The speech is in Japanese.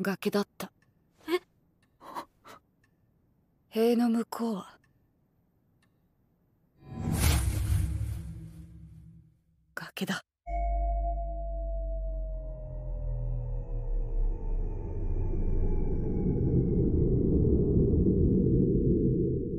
崖だったえ塀の向こうは崖だ